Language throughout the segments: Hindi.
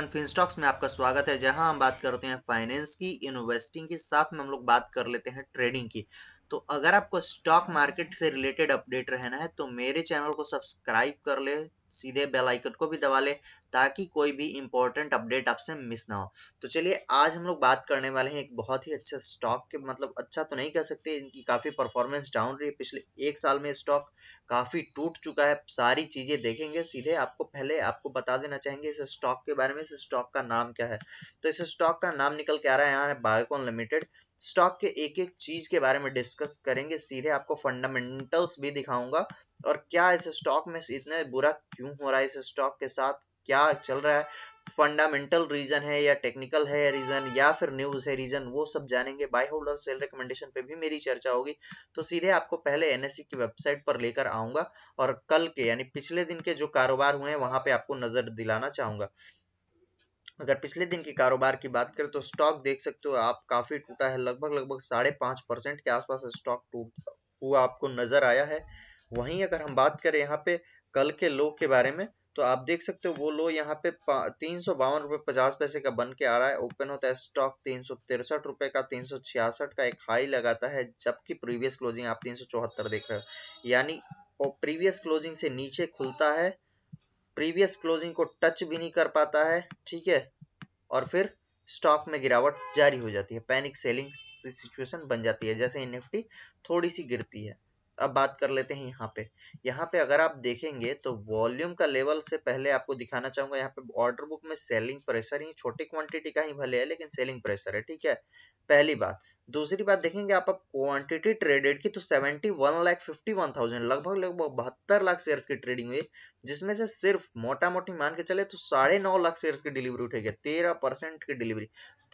फिन फिनस्टॉक्स में आपका स्वागत है जहां हम बात करते हैं फाइनेंस की इन्वेस्टिंग की साथ में हम लोग बात कर लेते हैं ट्रेडिंग की तो अगर आपको स्टॉक मार्केट से रिलेटेड अपडेट रहना है तो मेरे चैनल को सब्सक्राइब कर ले सीधे बेल आइकन को भी दबा ले ताकि कोई भी इंपॉर्टेंट अपडेट आपसे मिस ना हो तो चलिए आज हम लोग बात करने वाले हैं एक बहुत ही अच्छा स्टॉक के मतलब अच्छा तो नहीं कह सकते इनकी काफ़ी परफॉर्मेंस डाउन रही है पिछले एक साल में स्टॉक काफ़ी टूट चुका है सारी चीज़ें देखेंगे सीधे आपको पहले आपको बता देना चाहेंगे इस स्टॉक के बारे में इस स्टॉक का नाम क्या है तो इस स्टॉक का नाम निकल के आ रहा है यहाँ बायोकॉन लिमिटेड स्टॉक के एक एक चीज के बारे में डिस्कस करेंगे सीधे आपको फंडामेंटल्स भी दिखाऊंगा और क्या इस स्टॉक में इतने बुरा क्यों हो रहा है इस स्टॉक के साथ क्या चल रहा है फंडामेंटल रीजन है या टेक्निकल है रीजन या फिर न्यूज है रीजन वो सब जानेंगे बाय होल्ड और सेल रिकमेंडेशन पे भी मेरी चर्चा होगी तो सीधे आपको पहले एनएससी e की वेबसाइट पर लेकर आऊंगा और कल के यानी पिछले दिन के जो कारोबार हुए हैं वहां पे आपको नजर दिलाना चाहूंगा अगर पिछले दिन के कारोबार की बात करें तो स्टॉक देख सकते हो आप काफी टूटा है लगभग लगभग साढ़े पांच परसेंट के आसपास स्टॉक टूट हुआ आपको नजर आया है वहीं अगर हम बात करें यहाँ पे कल के लो के बारे में तो आप देख सकते हो वो लो यहाँ पे तीन सौ बावन रुपये पचास पैसे का बन के आ रहा है ओपन होता है स्टॉक तीन सौ तिरसठ रुपए का तीन सौ छियासठ का एक हाई लगाता है जबकि प्रीवियस क्लोजिंग आप तीन सौ चौहत्तर देख रहे हो यानी प्रीवियस क्लोजिंग से नीचे खुलता है प्रीवियस क्लोजिंग को टच भी नहीं कर पाता है ठीक है और फिर स्टॉक में गिरावट जारी हो जाती है पैनिक सेलिंग सिचुएशन बन जाती है जैसे निफ्टी थोड़ी सी गिरती है अब बात कर लेते हैं यहाँ पे यहाँ पे अगर आप देखेंगे तो वॉल्यूम का लेवल से पहले आपको दिखाना चाहूंगा यहाँ पे ऑर्डर बुक में सेलिंग प्रेशर ही छोटी क्वांटिटी का ही भले है लेकिन सेलिंग प्रेशर है ठीक है पहली बात दूसरी बात देखेंगे आप अब क्वांटिटी ट्रेडेड की तो seventy one lakh fifty one thousand लगभग लगभग बहत्तर लाख शेयर्स की ट्रेडिंग हुई जिसमें से सिर्फ मोटा मोटी मान के चले तो साढ़े नौ लाख शेयर्स की डिलीवरी उठे गए तेरह परसेंट की डिलीवरी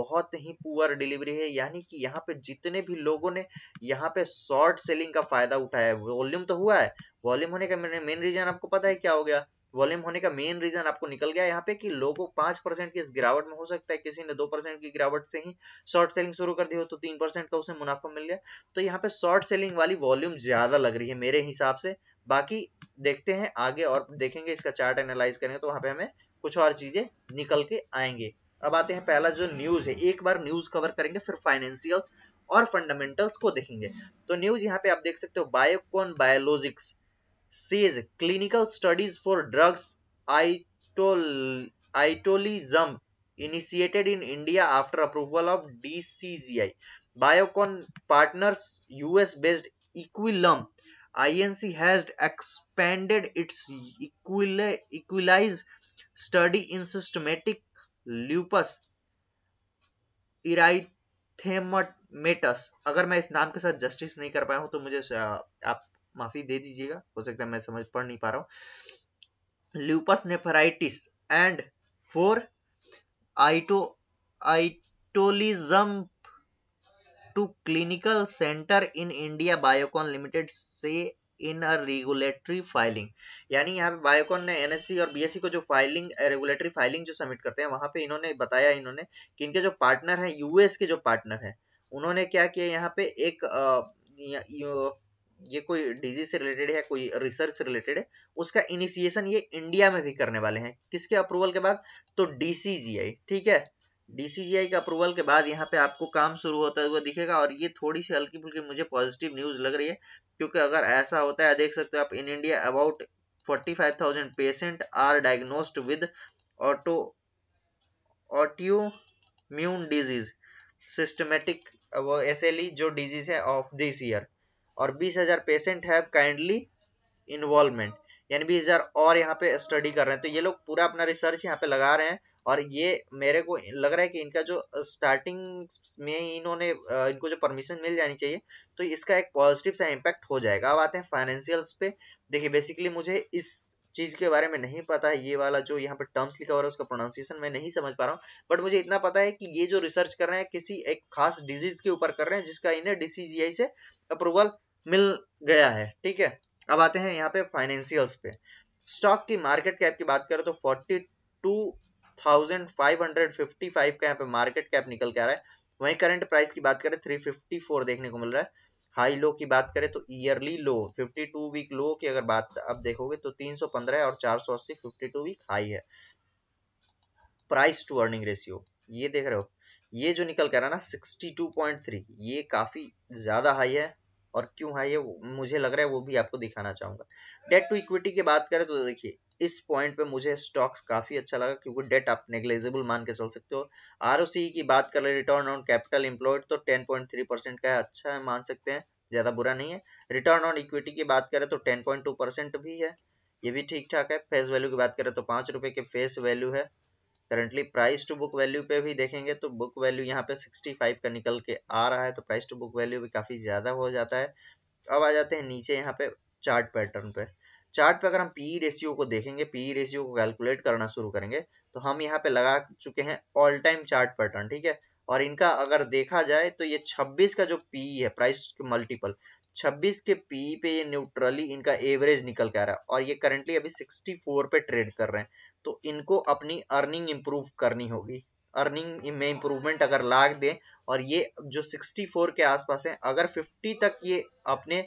बहुत ही पुअर डिलीवरी है यानी कि यहाँ पे जितने भी लोगों ने यहाँ पे शॉर्ट सेलिंग का फायदा उठाया है वॉल्यूम तो हुआ है वॉल्यूम होने का मेन रीजन आपको पता है क्या हो गया वॉल्यूम होने का मेन रीजन आपको निकल गया यहाँ पे कि लोगों पांच परसेंट की इस गिरावट में हो सकता है किसी ने दो परसेंट की गिरावट से ही शॉर्ट सेलिंग शुरू कर दी हो तो तीन परसेंट का उसे मुनाफा मिल गया तो यहाँ पे शॉर्ट सेलिंग वाली वॉल्यूम ज्यादा लग रही है मेरे हिसाब से बाकी देखते हैं आगे और देखेंगे इसका चार्ट एनालाइज करेंगे तो वहां पे हमें कुछ और चीजें निकल के आएंगे अब आते हैं पहला जो न्यूज है एक बार न्यूज कवर करेंगे फिर फाइनेंशियल्स और फंडामेंटल्स को देखेंगे तो न्यूज यहाँ पे आप देख सकते हो Biocon biologics says clinical studies for drugs itol, itolizumab initiated in India after approval of DCGI. Biocon Partners US based Equilum INC has expanded its equili equilize study in systematic lupus erythematosus अगर मैं इस नाम के साथ जस्टिस नहीं कर पाया हूं तो मुझे आप माफी दे दीजिएगा हो सकता है मैं समझ पढ़ नहीं पा रहा हूं ल्यूपस नेफराइटिस एंड फोर आइटो आइटोलिज्म to clinical centre in India Biocon limited से इन अ रेगुलेटरी फाइलिंग यानी यहाँ पे बायोकॉन ने एनएससी और बीएससी को जो फाइलिंग रेगुलेटरी फाइलिंग जो सबमिट करते हैं वहां पे इन्होंने बताया इन्होंने कि इनके जो पार्टनर हैं यूएस के जो पार्टनर हैं उन्होंने क्या किया यहाँ पे एक आ, ये कोई डिजीज से रिलेटेड है कोई रिसर्च से रिलेटेड है उसका इनिशिएशन ये इंडिया में भी करने वाले हैं किसके अप्रूवल के बाद तो डीसीजीआई ठीक है डीसीजीआई के अप्रूवल के बाद यहाँ पे आपको काम शुरू होता हुआ दिखेगा और ये थोड़ी सी हल्की फुल्की मुझे पॉजिटिव न्यूज लग रही है क्योंकि अगर ऐसा होता है देख सकते हो आप in India about 45,000 patient are diagnosed with auto autoimmune disease systematic वो एस e जो डिजीज है ऑफ दिस ईयर और बीस हजार पेशेंट हैव काइंडली इन्वॉल्वमेंट यानी बीस हजार और यहाँ पे स्टडी कर रहे हैं तो ये लोग पूरा अपना रिसर्च यहाँ पे लगा रहे हैं और ये मेरे को लग रहा है कि इनका जो स्टार्टिंग में इन्होंने इनको जो परमिशन मिल जानी चाहिए तो इसका एक पॉजिटिव सा इम्पैक्ट हो जाएगा अब आते हैं फाइनेंशियल्स पे देखिए बेसिकली मुझे इस चीज़ के बारे में नहीं पता है ये वाला जो यहाँ पे टर्म्स लिखा हुआ है उसका प्रोनाउंसिएशन मैं नहीं समझ पा रहा हूँ बट मुझे इतना पता है कि ये जो रिसर्च कर रहे हैं किसी एक खास डिजीज के ऊपर कर रहे हैं जिसका इन्हें डीसीजीआई से अप्रूवल मिल गया है ठीक है अब आते हैं यहाँ पे फाइनेंशियल्स पे स्टॉक की मार्केट कैप की बात करें तो forty two thousand five hundred fifty five का यहाँ पे मार्केट कैप निकल के आ रहा है वहीं करंट प्राइस की बात करें थ्री फिफ्टी फोर देखने को मिल रहा है हाई लो की बात करें तो ईयरली लो 52 वीक लो की अगर बात अब देखोगे तो 315 है और 480 टू वीक हाई है प्राइस टू अर्निंग रेशियो ये देख रहे हो ये जो निकल कर रहा है ना 62.3 ये काफी ज्यादा हाई है और क्यों हाई है मुझे लग रहा है वो भी आपको दिखाना चाहूंगा डेट टू इक्विटी की बात करें तो देखिए इस पॉइंट पे मुझे स्टॉक्स काफी अच्छा लगा क्योंकि डेट आप नेग्लेजिबल मान के चल सकते हो आर की बात कर ले रिटर्न ऑन कैपिटल इंप्लॉयड तो टेन परसेंट का है अच्छा है मान सकते हैं ज्यादा बुरा नहीं है रिटर्न ऑन इक्विटी की बात करें तो टेन परसेंट भी है ये भी ठीक ठाक है फेस वैल्यू की बात करें तो पांच रुपए की फेस वैल्यू है currently price to book value पे भी देखेंगे तो बुक वैल्यू यहाँ पे 65 का निकल के आ रहा है तो प्राइस टू बुक वैल्यू भी काफ़ी ज़्यादा हो जाता है अब आ जाते हैं नीचे यहाँ पे चार्ट पैटर्न पे चार्ट पे अगर हम पी रेशियो e को देखेंगे पी रेशियो e को कैलकुलेट करना शुरू करेंगे तो हम यहाँ पे लगा चुके हैं ऑल टाइम चार्ट पैटर्न ठीक है और इनका अगर देखा जाए तो ये 26 का जो पी e है प्राइस मल्टीपल 26 के पी पे ये न्यूट्रली इनका एवरेज निकल के आ रहा है और ये करंटली अभी 64 पे ट्रेड कर रहे हैं तो इनको अपनी अर्निंग इम्प्रूव करनी होगी अर्निंग में इम्प्रूवमेंट अगर लाख दें और ये जो 64 के आसपास है अगर 50 तक ये अपने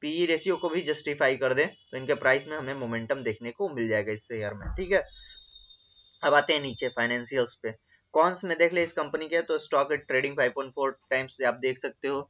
पीई रेशियो e को भी जस्टिफाई कर दें तो इनके प्राइस में हमें मोमेंटम देखने को मिल जाएगा इस शेयर में ठीक है अब आते हैं नीचे फाइनेंशियल्स पे कॉन्स में देख ले इस कंपनी के तो stock trading five four times आप देख सकते हो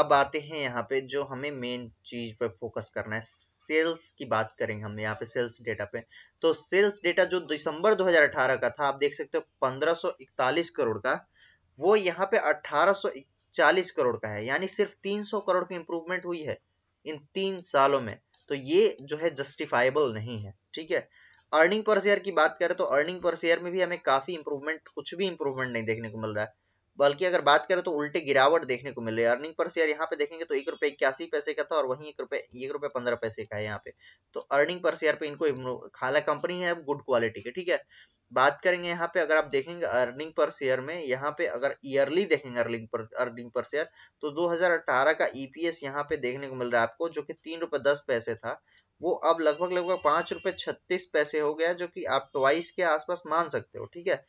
अब आते हैं यहाँ पे जो हमें मेन चीज पर फोकस करना है सेल्स की बात करेंगे हम यहाँ पे सेल्स डेटा पे तो सेल्स डेटा जो दिसंबर 2018 का था आप देख सकते हो 1541 करोड़ का वो यहाँ पे 1841 करोड़ का है यानी सिर्फ 300 करोड़ की इंप्रूवमेंट हुई है इन तीन सालों में तो ये जो है जस्टिफाइबल नहीं है ठीक है अर्निंग पर शेयर की बात करें तो अर्निंग पर शेयर में भी हमें काफी इंप्रूवमेंट कुछ भी इंप्रूवमेंट नहीं देखने को मिल रहा है बल्कि अगर बात करें तो उल्टे गिरावट देखने को मिल रही है अर्निंग पर शेयर यहाँ पे देखेंगे तो एक रुपए इक्यासी पैसे का था और वहीं एक रुपये एक रुपये पंद्रह पैसे का है यहाँ पे तो अर्निंग पर शेयर पे इनको खाला कंपनी है गुड क्वालिटी की ठीक है बात करेंगे यहाँ पे अगर आप देखेंगे अर्निंग पर शेयर में यहाँ पे अगर ईयरली देखेंगे earning per earning per share तो 2018 का ईपीएस e यहाँ पे देखने को मिल रहा है आपको जो कि तीन रुपए दस पैसे था वो अब लगभग लगभग पांच रुपये छत्तीस पैसे हो गया जो कि आप ट्वाइस के आसपास मान सकते हो ठीक है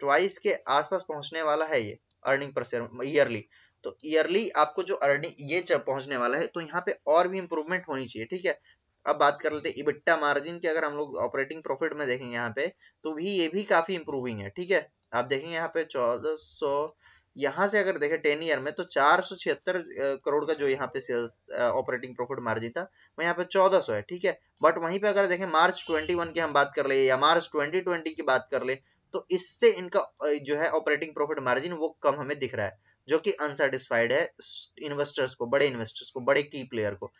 ट्वाइस के आसपास पहुंचने वाला है ये अर्निंग पर शेयर ईयरली तो ईयरली आपको जो अर्निंग ये पहुंचने वाला है तो यहाँ पे और भी इंप्रूवमेंट होनी चाहिए ठीक है अब बात कर लेते हैं इबिट्टा मार्जिन की अगर हम लोग ऑपरेटिंग प्रॉफिट में देखेंगे यहाँ पे तो भी ये भी काफी इंप्रूविंग है ठीक है आप देखेंगे यहाँ पे चौदह सौ यहाँ से अगर देखें टेन ईयर में तो चार सौ छिहत्तर करोड़ का जो यहाँ पे सेल्स ऑपरेटिंग प्रॉफिट मार्जिन था वो यहाँ पे चौदह सौ है ठीक है बट वहीं पे अगर देखें मार्च ट्वेंटी वन की हम बात कर ले या मार्च ट्वेंटी ट्वेंटी की बात कर ले तो इससे इनका जो है ऑपरेटिंग प्रॉफिट मार्जिन वो कम हमें दिख रहा है जो कि अनसेटिस्फाइड है इन्वेस्टर्स को बड़े इन्वेस्टर्स को बड़े की प्लेयर को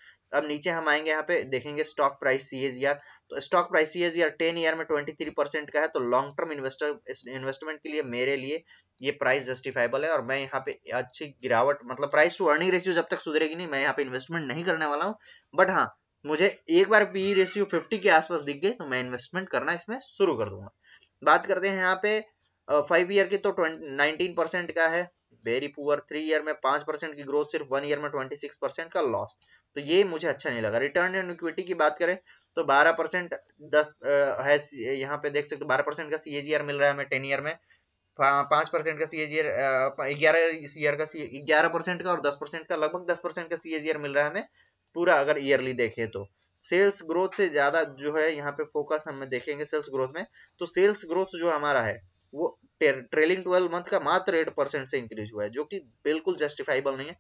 अब नीचे हम आएंगे यहाँ पे देखेंगे स्टॉक प्राइस सीएजीआर तो stock price CAGR ten year में ट्वेंटी थ्री परसेंट का है तो लॉन्ग टर्म इन्वेस्टर इन्वेस्टमेंट के लिए मेरे लिए ये प्राइस जस्टिफाइबल है और मैं यहाँ पे अच्छी गिरावट मतलब प्राइस टू अर्निंग रेशियो जब तक सुधरेगी नहीं मैं यहाँ पे इन्वेस्टमेंट नहीं करने वाला हूँ बट हाँ मुझे एक बार पी रेशियो फिफ्टी के आसपास दिख गए तो मैं इन्वेस्टमेंट करना इसमें शुरू कर दूंगा बात करते हैं यहाँ पे फाइव ईयर की तो नाइनटीन परसेंट का है वेरी पुअर थ्री ईयर में पांच परसेंट की ग्रोथ सिर्फ वन ईयर में ट्वेंटी सिक्स परसेंट का लॉस तो ये मुझे अच्छा नहीं लगा रिटर्न एंड इक्विटी की बात करें तो बारह परसेंट दस है यहाँ पे देख सकते बारह परसेंट का सी मिल रहा है हमें टेन ईयर में पांच परसेंट का सीएजीआर ग्यारह ईयर का ग्यारह परसेंट का और दस परसेंट का लगभग दस परसेंट का सीएजीआर मिल रहा है हमें पूरा अगर ईयरली देखें तो सेल्स ग्रोथ से ज़्यादा जो है यहाँ पे फोकस हम देखेंगे सेल्स ग्रोथ में तो सेल्स ग्रोथ जो हमारा है वो ट्रेलिंग ट्वेल्व मंथ का मात्र एट परसेंट से इंक्रीज हुआ है जो कि बिल्कुल जस्टिफाइबल नहीं है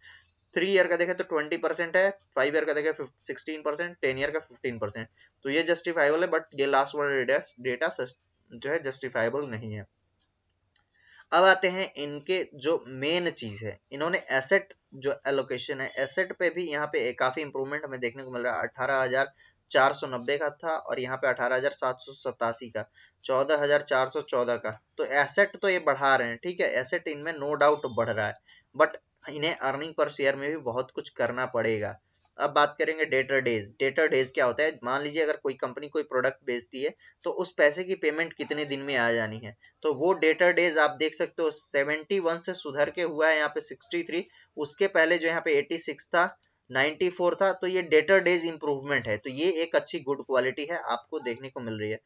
थ्री ईयर का देखें तो ट्वेंटी परसेंट है फाइव ईयर का देखें सिक्सटीन परसेंट टेन ईयर का फिफ्टीन परसेंट तो ये जस्टिफाइबल है बट ये लास्ट वाला डेटा जो है जस्टिफाइबल नहीं है अब आते हैं इनके जो मेन चीज है इन्होंने एसेट जो एलोकेशन है एसेट पे भी यहाँ पे काफी इंप्रूवमेंट हमें देखने को मिल रहा है अठारह हजार चार सौ नब्बे का था और यहाँ पे अठारह हजार सात सौ सतासी का चौदह हजार चार सौ चौदह का तो एसेट तो ये बढ़ा रहे हैं ठीक है एसेट इनमें नो डाउट बढ़ रहा है बट इन्हें अर्निंग पर शेयर में भी बहुत कुछ करना पड़ेगा अब बात करेंगे डेटर डेज डेटर डेज क्या होता है मान लीजिए अगर कोई कंपनी कोई प्रोडक्ट बेचती है तो उस पैसे की पेमेंट कितने दिन में आ जानी है तो वो डेटर डेज आप देख सकते हो 71 से सुधर के हुआ है यहाँ पे 63 उसके पहले जो यहाँ पे 86 था 94 था तो ये डेटर डेज इंप्रूवमेंट है तो ये एक अच्छी गुड क्वालिटी है आपको देखने को मिल रही है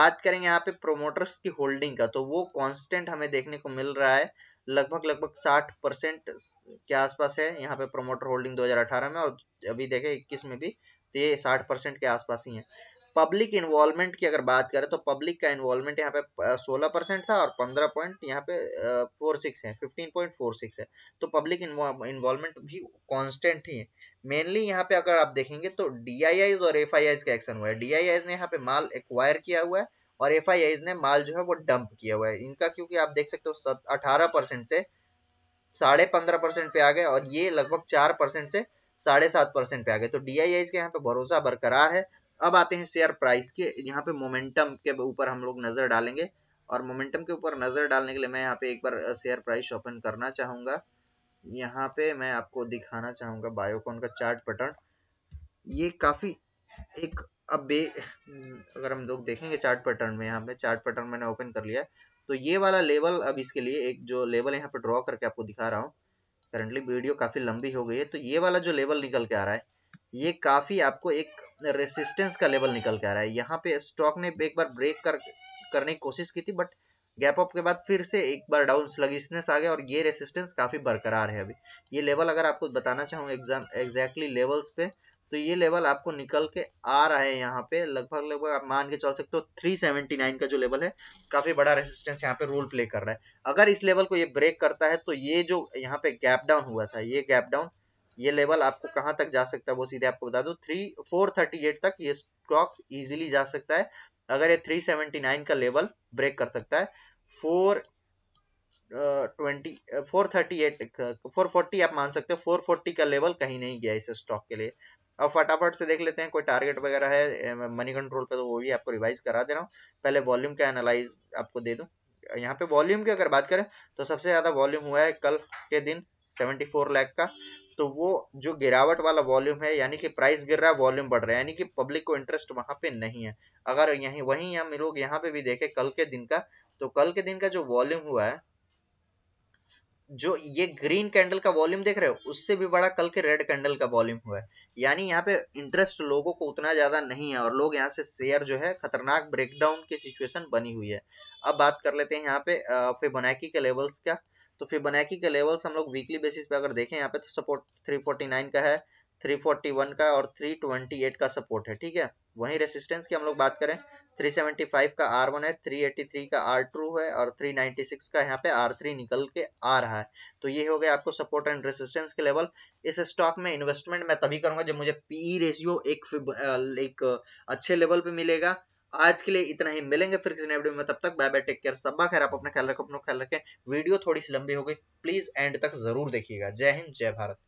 बात करेंगे यहाँ पे प्रोमोटर्स की होल्डिंग का तो वो कॉन्स्टेंट हमें देखने को मिल रहा है लगभग लगभग 60 परसेंट के आसपास है यहाँ पे प्रमोटर होल्डिंग 2018 में और अभी देखें इक्कीस में भी तो ये 60 परसेंट के आसपास ही है पब्लिक इन्वॉल्वमेंट की अगर बात करें तो पब्लिक का इन्वॉल्वमेंट यहाँ पे 16 परसेंट था और 15 पॉइंट यहाँ पे फोर सिक्स है 15.46 है तो पब्लिक इन्वॉल्वमेंट भी कांस्टेंट ही है मेनली यहाँ पे अगर आप देखेंगे तो डी और एफ का एक्शन हुआ है डी ने यहाँ पे माल एक्वायर किया हुआ है और एफ ने माल जो है वो डंप किया हुआ है इनका क्योंकि आप देख सकते हो अठारह परसेंट से साढ़े पंद्रह परसेंट पे आ गए और ये लगभग चार परसेंट से साढ़े सात परसेंट पे आ गए तो डी के यहाँ पे भरोसा बरकरार है अब आते हैं शेयर प्राइस के यहाँ पे मोमेंटम के ऊपर हम लोग नजर डालेंगे और मोमेंटम के ऊपर नजर डालने के लिए मैं यहाँ पे एक बार शेयर प्राइस ओपन करना चाहूंगा यहाँ पे मैं आपको दिखाना चाहूंगा बायोकॉन का चार्ट पैटर्न ये काफी एक अब बे हम्म, अगर हम लोग देखेंगे चार्ट पैटर्न में यहाँ पे चार्ट पैटर्न मैंने ओपन कर लिया है तो ये वाला लेवल अब इसके लिए एक जो लेवल यहाँ पे ड्रॉ करके आपको दिखा रहा हूँ करंटली वीडियो काफ़ी लंबी हो गई है तो ये वाला जो लेवल निकल के आ रहा है ये काफ़ी आपको एक रेसिस्टेंस का लेवल निकल के आ रहा है यहाँ पे स्टॉक ने एक बार ब्रेक कर करने की कोशिश की थी बट गैप अप के बाद फिर से एक बार डाउन स्लगिशनेस आ गया और ये रेसिस्टेंस काफ़ी बरकरार है अभी ये लेवल अगर आपको बताना चाहूँ एग्जाम एग्जैक्टली लेवल्स पे तो ये लेवल आपको निकल के आ रहा है यहाँ पे लगभग लगभग आप मान के चल सकते हो 379 का जो लेवल है काफी बड़ा रेसिस्टेंस यहाँ पे रोल प्ले कर रहा है अगर इस लेवल को ये ब्रेक करता है तो ये जो यहाँ पे गैप डाउन हुआ था ये गैप डाउन ये लेवल आपको कहाँ तक जा सकता है वो सीधे आपको बता दो थ्री फोर तक ये स्टॉक इजिली जा सकता है अगर ये थ्री सेवेंटी नाइन का लेवल ब्रेक कर सकता है four twenty four thirty eight four forty आप मान सकते हो फोर फोर्टी का लेवल कहीं नहीं गया इस स्टॉक के लिए अब फटाफट से देख लेते हैं कोई टारगेट वगैरह है मनी कंट्रोल पे तो वो भी आपको रिवाइज करा दे रहा हूँ पहले वॉल्यूम का एनालाइज आपको दे दूँ यहाँ पे वॉल्यूम की अगर बात करें तो सबसे ज़्यादा वॉल्यूम हुआ है कल के दिन 74 लाख का तो वो जो गिरावट वाला वॉल्यूम है यानी कि प्राइस गिर रहा है वॉल्यूम बढ़ रहा है यानी कि पब्लिक को इंटरेस्ट वहां पे नहीं है अगर यहीं वहीं हम लोग यहाँ पे भी देखें कल के दिन का तो कल के दिन का जो वॉल्यूम हुआ है जो ये ग्रीन कैंडल का वॉल्यूम देख रहे हो उससे भी बड़ा कल के रेड कैंडल का वॉल्यूम हुआ है यानी यहाँ पे इंटरेस्ट लोगों को उतना ज्यादा नहीं है और लोग यहाँ से शेयर जो है खतरनाक ब्रेकडाउन की सिचुएशन बनी हुई है अब बात कर लेते हैं यहाँ पे फिर बनाकी के लेवल्स का तो फिर बनाकी के लेवल्स हम लोग वीकली बेसिस पे अगर देखें यहाँ पे तो सपोर्ट थ्री का है थ्री का और थ्री का सपोर्ट है ठीक है वही रेसिस्टेंस की हम लोग बात करें 375 का आर वन है 383 का आर टू है और 396 का यहाँ पे आर थ्री निकल के आ रहा है तो ये हो गया आपको सपोर्ट एंड रेसिस्टेंस के लेवल इस स्टॉक में इन्वेस्टमेंट मैं तभी करूंगा जब मुझे पीई रेशियो e एक एक अच्छे लेवल पे मिलेगा आज के लिए इतना ही मिलेंगे फिर किसी वीडियो में तब तक बाय बाय टेक केयर सबा खैर आप अपना ख्याल रखो अपना ख्याल रखें वीडियो थोड़ी सी लंबी हो गई प्लीज एंड तक जरूर देखिएगा जय हिंद जय भारत